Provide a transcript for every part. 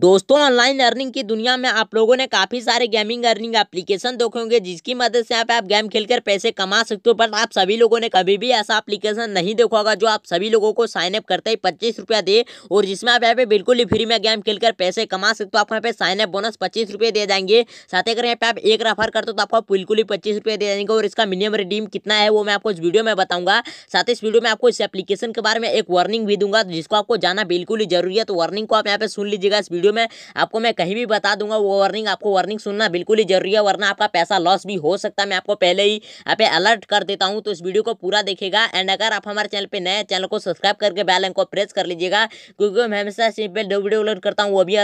दोस्तों online earning की दुनिया में आप लोगों ने काफी सारे गेमिंग अर्निंग एप्लीकेशन देखे होंगे जिसकी मदद से आप, आप गेम खेलकर पैसे कमा सकते हो बट आप सभी लोगों ने कभी भी ऐसा एप्लीकेशन नहीं देखा होगा जो आप सभी लोगों को साइन अप करते ही पच्चीस रुपया दे और जिसमें आप यहाँ पे बिल्कुल ही फ्री में गेम खेलकर पैसे कमा सकते हो आप यहाँ पे साइन अप बोनस पच्चीस रुपये दे जाएंगे साथ ही अगर यहाँ पे आप एक रेफर करते हो तो आपको बिल्कुल ही पच्चीस रुपये दे जाएंगे और इसका मिनिमम रिडीम कितना है वो मैं आपको इस वीडियो में बताऊंगा साथ ही इस वीडियो में आपको इस एप्लीकेशन के बारे में एक वार्निंग भी दूंगा जिसको आपको जाना बिल्कुल ही जरूरी है तो वार्निंग को आप यहाँ पे सुन लीजिएगा इस वीडियो वीडियो में आपको मैं कहीं भी बता दूंगा वो वार्निंग आपको वार्निंग सुनना बिल्कुल ही जरूरी है वरना आपका पैसा लॉस भी हो सकता है मैं आपको पहले ही आप अलर्ट कर देता हूँ तो इस वीडियो को पूरा देखेगा एंड अगर आप हमारे चैनल पर नए चैनल को सब्सक्राइब करके बैलन को प्रेस कर लीजिएगा क्योंकि मैं हमेशा सिंपल जो वीडियो अपलोड करता हूँ वो भी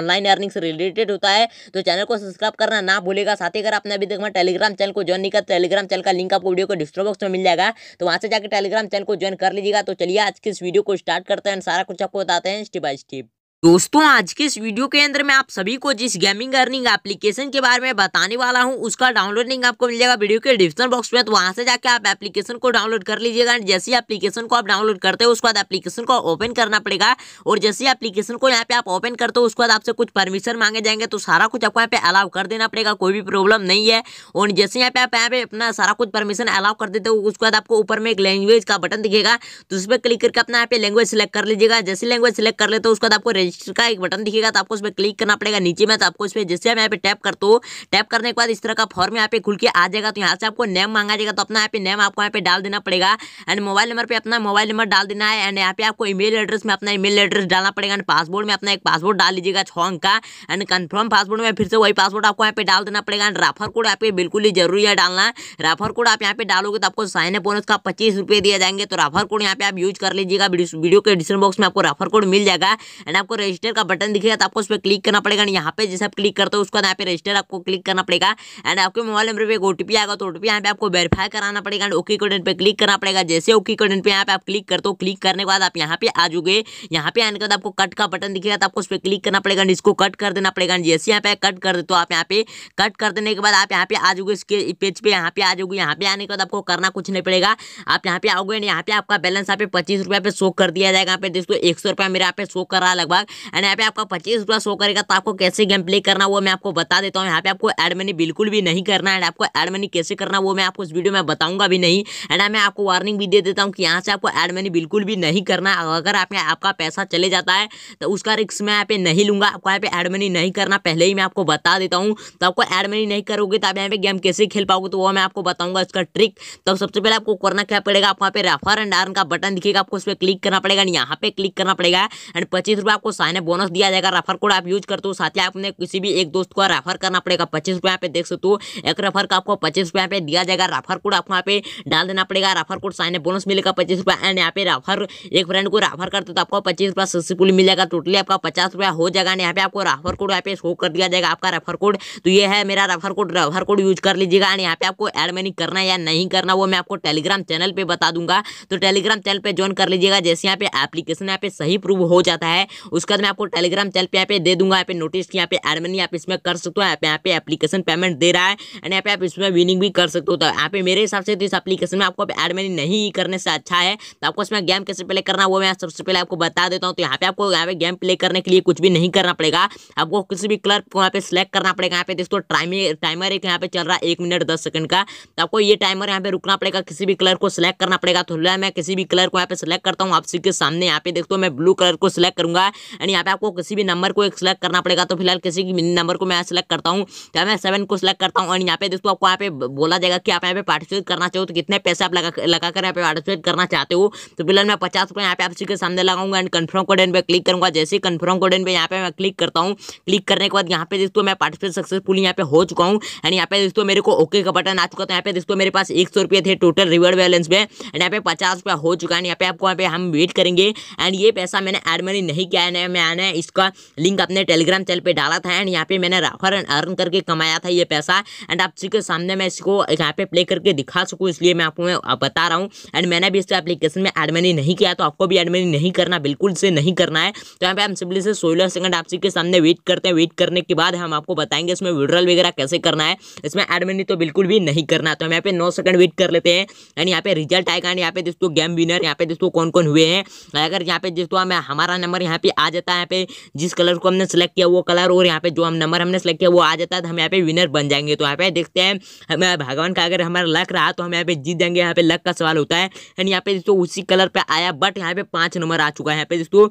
ऑनलाइन अर्निंग से रिलेटेड होता है तो चैनल को सब्सक्राइब करना ना भूलेगा साथ ही अगर आपने अभी तक हमारे टेलीग्राम चैनल को ज्वाइन नहीं किया टेलीग्राम चैनल का लिंक आपको वीडियो को डिस्क्रिप्शन बॉक्स में मिल जाएगा तो वहाँ से जाकर टेलीग्राम चैनल को ज्वाइन कर लीजिएगा तो चलिए आज के इस वीडियो को स्टार्ट करते हैं सारा कुछ आपको बताते हैं स्टेप बाय स्टेप दोस्तों आज के इस वीडियो के अंदर मैं आप सभी को जिस गेमिंग अर्निंग एप्लीकेशन के बारे में बताने वाला हूं उसका डाउनलोड लिंक आपको जाएगा वीडियो के डिस्क्रिप्शन बॉक्स में तो वहां से जाके आप एप्लीकेशन को डाउनलोड कर लीजिएगा जैसे एप्लीकेशन को आप डाउनलोड करते हो उसके बाद एप्लीकेशन को ओपन करना पड़ेगा और जैसे एप्लीकेशन को यहाँ पे आप ओपन करते हो उसके बाद आपसे कुछ परमिशन मांगे जाएंगे तो सारा कुछ आपको यहाँ पे अलाउ कर देना पड़ेगा कोई भी प्रॉब्लम नहीं है और जैसे यहाँ पे आप यहाँ पे अपना सारा कुछ परमिशन अलाउ कर देते हो उसके बाद आपको ऊपर में एक लैंग्वेज का बटन दिखेगा तो उस पर क्लिक करके अपना यहाँ पे लैंग्वेज सेलेक्ट कर लीजिएगा जैसे लैंग्वेज सेलेक्ट कर लेते हो उसके बाद आपको रजिस्टर का एक बटन दिखेगा तो आपको उस पर क्लिक करना पड़ेगा नीचे में तो आपको इस पर जैसे हम यहाँ पे टैप करते हो टैप करने के बाद इस तरह का फॉर्म यहाँ पे खुल के आ जाएगा तो यहाँ से आपको नेम मांगा जाएगा तो अपना यहाँ पे नेम आपको यहाँ पे डाल देना पड़ेगा एंड मोबाइल नंबर पर अपना मोबाइल नंबर डाल देना है एंड यहाँ पे आपको ईमेल एड्रेस में अपना ईमेल एड्रेस डालना पड़ेगा एंड पासवर्ड में अपना एक पासवर्ड डाल लीजिएगा छः अंक का एंड कन्फर्म पासवर्ड में फिर से वही पासवर्ड आपको यहाँ पे डाल देना पड़ेगा एंड राफर कोड आपके बिल्कुल ही जरूरी है डालना राफर कोड आप यहाँ पे डालोगे तो आपको साइन अप बोनस का पच्चीस रुपये दिया जाएंगे तो राफर कोड यहाँ पे आप यूज कर लीजिएगा वीडियो के डिस्क्रिप्शन बॉक्स में आपको राफर कोड मिल जाएगा एंड आपको रजिस्टर का बटन दिखेगा तो आपको उस पर क्लिक करना पड़ेगा यहाँ पे जैसे आप क्लिक करते हो उसके बाद यहाँ पे रजिस्टर आपको क्लिक करना पड़ेगा एंड आपके मोबाइल नंबर पर एक ओटीपी आएगा तो ओटीपी यहाँ पे आपको वेरीफाई कराना पड़ेगा एंड ओके कोडेंट पर क्लिक करना पड़ेगा जैसे ओके कोडेंट पर यहाँ पे आप क्लिक करते हो क्लिक करने के बाद आप यहाँ पे आ जाओगे यहाँ पे आने के बाद आपको कट का बटन दिखेगा तो आपको उस पर क्लिक करना पड़ेगा इसको कट कर देना पड़ेगा जैसे यहाँ पे कट कर दे तो आप यहाँ पे कट कर देने के बाद आप यहाँ पे आ जाओगे इसके पेज पे यहाँ पे आ जाओगे यहाँ पे आने के बाद आपको करना कुछ नहीं पड़ेगा आप यहाँ पे आओगे यहाँ पे आपका बैलेंस यहाँ पे पच्चीस रुपया पे शो कर दिया जाएगा यहाँ पे दोस्तों एक सौ रुपया मेरे यहाँ पे शो कर रहा है लगभग एंड यहाँ पे आपका पच्चीस रुपया शो करेगा तो आपको कैसे गेम प्ले करना वो मैं आपको बता देता हूँ यहाँ पे आपको एड मनी बिल्कुल भी नहीं करना एंड आपको एड मनी कैसे करना वो मैं आपको इस वीडियो में बताऊंगा भी नहीं एंड मैं आपको वार्निंग भी दे देता हूँ कि यहाँ से आपको एड मनी बिल्कुल भी नहीं करना अगर आप आपका पैसा चले जाता है तो उसका रिक्स मैं यहाँ पे नहीं लूंगा आपको यहाँ पे एड मनी नहीं करना पहले ही मैं आपको बता देता हूँ तो आपको एड मनी नहीं करोगे तो आप यहाँ पे गेम कैसे खेल पाओगे तो वो मैं आपको बताऊंगा इसका ट्रिक तो सबसे पहले आपको करना क्या पड़ेगा आपको यहाँ पे रेफर एंड आर्न का बटन दिखेगा आपको उस पर क्लिक करना पड़ेगा एंड यहाँ पे क्लिक करना पड़ेगा एंड पच्चीस रुपये आपको साइन बोनस दिया जाएगा रेफर कोड आप यूज करते हो साथ ही आपने किसी भी एक दोस्त को रेफर करना पड़ेगा पच्चीस रुपया पे देख सकते हो एक रेफर का आपको पच्चीस रुपया पे दिया जाएगा रेफर कोड आपको यहाँ पे डाल देना पड़ेगा रेफर कोड साइन बोनस मिलेगा पच्चीस रुपया एंड यहाँ पे रेफर एक फ्रेंड को रेफर करते तो आपको पच्चीस रुपया सक्सेसफुल मिल जाएगा टोटली आपका पचास रुपया हो जाएगा यहाँ पे आपको रेफर कोड यहाँ पे शो कर दिया जाएगा आपका रेफर कोड तो ये है मेरा refer code refer code use कर लीजिएगा एंड यहाँ पे आपको एड मनी करना या नहीं करना वो मैं आपको टेलीग्राम चैनल पर बता दूंगा तो टेलीग्राम चैनल पर ज्वाइन कर लीजिएगा जैसे यहाँ पे एप्लीकेशन यहाँ पे सही प्रूव हो जाता है उस उसके बाद मैं आपको टेलीग्राम चैनल पे यहाँ पे दे दूंगा यहाँ पे नोटिस की यहाँ पे एडमनी आप इसमें कर सकते हो यहाँ पे यहाँ पे एप्लीकेशन पेमेंट दे रहा है एंड यहाँ पे आप इसमें विनिंग भी कर सकते हो तो यहाँ पे मेरे हिसाब से इस एप्लीकेशन में आपको एडमनी नहीं करने से अच्छा है तो आपको इसमें गेम कैसे प्ले करना वो मैं सबसे पहले आपको बता देता हूँ तो यहाँ पे आपको यहाँ पे गेम प्ले करने के लिए कुछ भी नहीं करना पड़ेगा आपको किसी भी क्लर्क को यहाँ पे सिलेक्ट करना पड़ेगा यहाँ पे दोस्तों टाइमर टाइमर एक यहाँ पे चल रहा है एक मिनट दस सेकंड का तो आपको ये टाइमर यहाँ पे रुकना पड़ेगा किसी भी कलर को सिलेक्ट करना पड़ेगा तो मैं किसी भी कलर को यहाँ पे सिलेक्ट करता हूँ आप के सामने यहाँ पे देखते हो मैं ब्लू कलर को सिलेक्ट करूंगा एंड यहाँ पे आपको किसी भी नंबर को एक सिलेक्ट करना पड़ेगा तो फिलहाल किसी भी नंबर को मैं सिलेक्ट करता हूँ तो मैं सेवन को सिलेक्ट करता हूँ एंड यहाँ पे दोस्तों आपको यहाँ पे बोला जाएगा कि आप यहाँ पे पार्टिसिपेट करना चाहो तो कितने पैसे आप लगा कर यहाँ पे पार्टिसिपेट करना चाहते हो तो फिलहाल मैं पचास रुपये यहाँ पे आप के सामने लगाऊंगा एंड कन्फर्म कोडेन पर क्लिक करूँगा जैसे ही कन्फर्म कोडेन पर यहाँ पे मैं क्लिक करता हूँ क्लिक करने के बाद यहाँ पे दोस्तों मैं पार्टिसिपेट सक्सेसफुल यहाँ पे हो चुका हूँ एंड यहाँ पे दोस्तों मेरे को ओके का बटन आ चुका था यहाँ पे दोस्तों मेरे पास एक सौ थे टोटल रिवर्ड बैलेंस में एंड यहाँ पे पचास रुपया हो चुका है यहाँ पे आपको यहाँ पे हम वेट करेंगे एंड ये पैसा मैंने एड मनी नहीं किया है है मैंने इसका लिंक अपने टेलीग्राम चैनल पर डाला था एंड यहाँ पे मैंने राफर एंड अर्न करके कमाया था ये पैसा एंड आप के सामने मैं इसको यहाँ पे प्ले करके दिखा सकूँ इसलिए मैं आपको बता रहा हूँ एंड मैंने भी इस एप्लीकेशन में एडमनी नहीं किया तो आपको भी एडमनी नहीं करना बिल्कुल से नहीं करना है तो यहाँ पे हम सिंपली से सोलह सेकंड आप के सामने वेट करते हैं वेट करने के बाद हम आपको बताएंगे इसमें विड्रॉल वगैरह कैसे करना है इसमें एडमनी तो बिल्कुल भी नहीं करना तो हम यहाँ पे नौ सेकंड वेट कर लेते हैं एंड यहाँ पे रिजल्ट आएगा एंड यहाँ पे दोस्तों गेम विनर यहाँ पे दोस्तों कौन कौन हुए हैं अगर यहाँ पे दोस्तों हमारा नंबर यहाँ पे आ जाता है यहाँ पे जिस कलर को हमने सेलेक्ट किया वो कलर और यहाँ पे जो हम नंबर हमने सेलेक्ट किया वो आ जाता है तो हम यहाँ पे विनर बन जाएंगे तो यहाँ पे देखते हैं हमें भगवान का अगर हमारा लक रहा तो हम यहाँ पे जीत जाएंगे यहाँ पे लक का सवाल होता है एंड यहाँ पे दोस्तों उसी कलर पर आया बट यहाँ पे पाँच नंबर आ चुका है यहाँ पे दोस्तों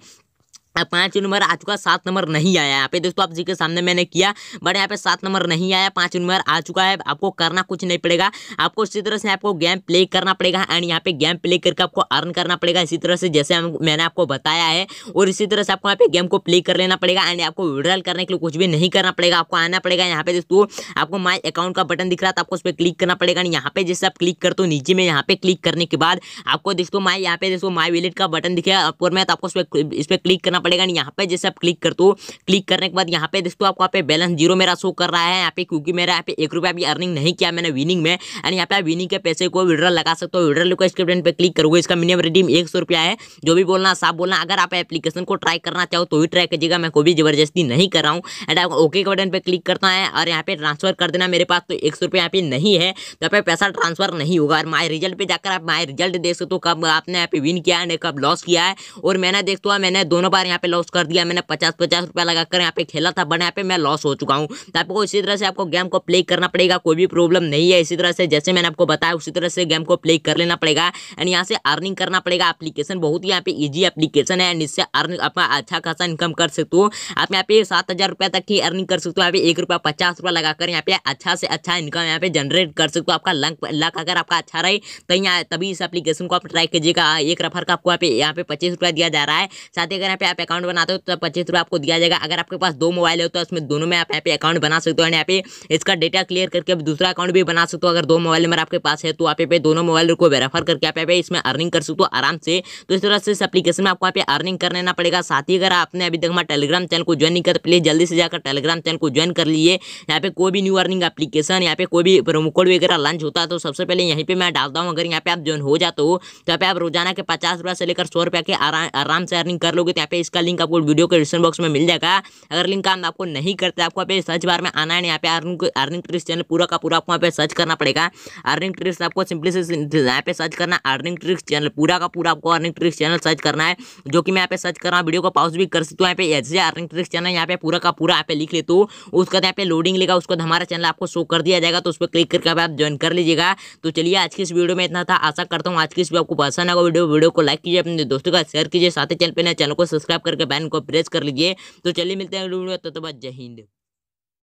पाँच नंबर आ चुका सात नंबर नहीं आया यहाँ पे दोस्तों आप जी के सामने मैंने किया बट यहाँ पे सात नंबर नहीं आया पाँच नंबर आ चुका है आपको करना कुछ नहीं पड़ेगा आपको इसी तरह से आपको गेम प्ले करना पड़ेगा एंड यहाँ पे गेम प्ले करके आपको अर्न करना पड़ेगा इसी तरह से जैसे मैंने आपको बताया है और इसी तरह से आपको यहाँ पे गेम को प्ले कर लेना पड़ेगा एंड आपको विड्रॉल करने के लिए कुछ भी नहीं करना पड़ेगा आपको आना पड़ेगा यहाँ पे दोस्तों आपको माई अकाउंट का बटन दिख रहा था तो आपको उस पर क्लिक करना पड़ेगा एंड यहाँ पे जैसे आप क्लिक करते हो नीचे में यहाँ पे क्लिक करने के बाद आपको दोस्तों माई यहाँ पे दोस्तों माई विलेट का बटन दिखेगा आपको मैं तो आपको इस पर क्लिक करना करना पड़ेगा यहाँ पे जैसे आप क्लिक करते हो क्लिक करने के बाद यहाँ पे दोस्तों आपको यहाँ पे बैलेंस जीरो मेरा शो कर रहा है यहाँ पे क्योंकि मेरा यहाँ पे एक रुपया भी अर्निंग नहीं किया मैंने विनिंग में एंड यहाँ पे आप विनिंग के पैसे को विड्रॉल लगा सकते हो विड्रॉल को स्क्रिप्टन पर क्लिक करोगे इसका मिनिमम रिडीम एक सौ रुपया है जो भी बोलना साफ बोलना अगर आप एप्लीकेशन को ट्राई करना चाहो तो भी ट्राई कीजिएगा मैं कोई भी जबरदस्ती नहीं कर रहा हूँ एंड आपको ओके के बटन पर क्लिक करना है और यहाँ पे ट्रांसफर कर देना मेरे पास तो एक सौ रुपया यहाँ पे नहीं है तो यहाँ पे पैसा ट्रांसफर नहीं होगा और माई रिजल्ट पर जाकर आप माई रिजल्ट देख सकते हो कब आपने यहाँ पे विन किया है कब लॉस किया है और मैंने देखता हुआ मैंने दोनों बार यहाँ पे लॉस कर दिया मैंने पचास पचास रुपया लगाकर यहाँ पे खेला था बट यहाँ पे मैं लॉस हो चुका हूँ तो आपको इसी तरह से आपको गेम को प्ले करना पड़ेगा कोई भी प्रॉब्लम नहीं है इसी तरह से जैसे मैंने आपको बताया उसी तरह से गेम को प्ले कर लेना पड़ेगा एंड यहाँ से अर्निंग करना पड़ेगा एप्लीकेशन बहुत ही यहाँ पे ईजी एप्लीकेशन है एंड इससे अर्निंग अपना अच्छा खासा इनकम कर सकते हो आप यहाँ पे सात हज़ार रुपया तक की अर्निंग कर सकते हो यहाँ पे एक रुपया पचास रुपया लगाकर यहाँ पे अच्छा से अच्छा इनकम यहाँ पे जनरेट कर सकते हो आपका लंक लक अगर आपका अच्छा रहे तो यहाँ तभी इस एप्लीकेशन को आप ट्राई कीजिएगा एक रफर का आपको यहाँ पे यहाँ पे पच्चीस रुपया दिया जा रहा है साथ ही अगर यहाँ पे आप अकाउंट बनाते हो तो पच्चीस रुपये आपको दिया जाएगा अगर आपके पास दो मोबाइल हो तो इसमें दोनों में आप यहाँ पे अकाउंट बना सकते हो यहाँ पे इसका डेटा क्लियर करके दूसरा अकाउंट भी बना सकते हो अगर दो मोबाइल नंबर आपके पास है तो आप पे दोनों मोबाइल को रेफर करके आप इसमें अर्निंग कर सकते हो आराम से तो इस तरह से इस एप्लीकेशन में आपको यहाँ पे अर्निंग कर लेना पड़ेगा साथ ही अगर आपने अभी तक हमारे टेलीग्राम चैनल को ज्वाइन नहीं कर प्लीज जल्दी से जाकर टेलीग्राम चैनल को ज्वाइन कर लिए यहाँ पे कोई भी न्यू अर्निंग एप्लीकेशन यहाँ पे कोई भी प्रोमो कोड वगैरह लॉन्च होता है तो सबसे पहले यहीं पर मैं डालता हूँ अगर यहाँ पे आप ज्वाइन हो जाते हो तो यहाँ पे आप रोजाना के पचास से लेकर सौ के आराम से अर्निंग कर लोगे तो यहाँ पे इसका लिंक आपको वीडियो के डिस्क्रिप्शन बॉक्स में मिल जाएगा अगर लिंक काम आपको नहीं करते आपको यहाँ पे सर्च बार में आना है यहाँ पे अर्निंग अर्निंग ट्रिक्स चैनल पूरा का पूरा आपको यहाँ पे सर्च करना पड़ेगा अर्निंग ट्रिक्स आपको सिंपली से यहाँ पे सर्च करना अर्निंग ट्रिक्स चैनल पूरा का पूरा आपको अर्निंग ट्रिक्स चैनल सर्च करना है जो कि मैं यहाँ पे सर्च कर रहा हूँ वीडियो को पॉज भी कर सकती हूँ यहाँ पे ऐसे अर्निंग ट्रिक्स चैनल यहाँ पे पूरा का पूरा यहाँ पे लिख लेते हो उसका यहाँ पे लोडिंग लेगा उसको हमारा चैनल आपको शो कर दिया जाएगा तो उस पर क्लिक करके आप ज्वाइन कर लीजिएगा तो चलिए आज की इस वीडियो में इतना था आशा करता हूँ आज की इस आपको पसंद आएगा वीडियो वीडियो को लाइक कीजिए अपने दोस्तों का शेयर कीजिए साथ ही चैनल पर चैनल को सब्सक्राइब करके बैन को प्रेस कर लीजिए तो चलिए मिलते हैं तो जय हिंद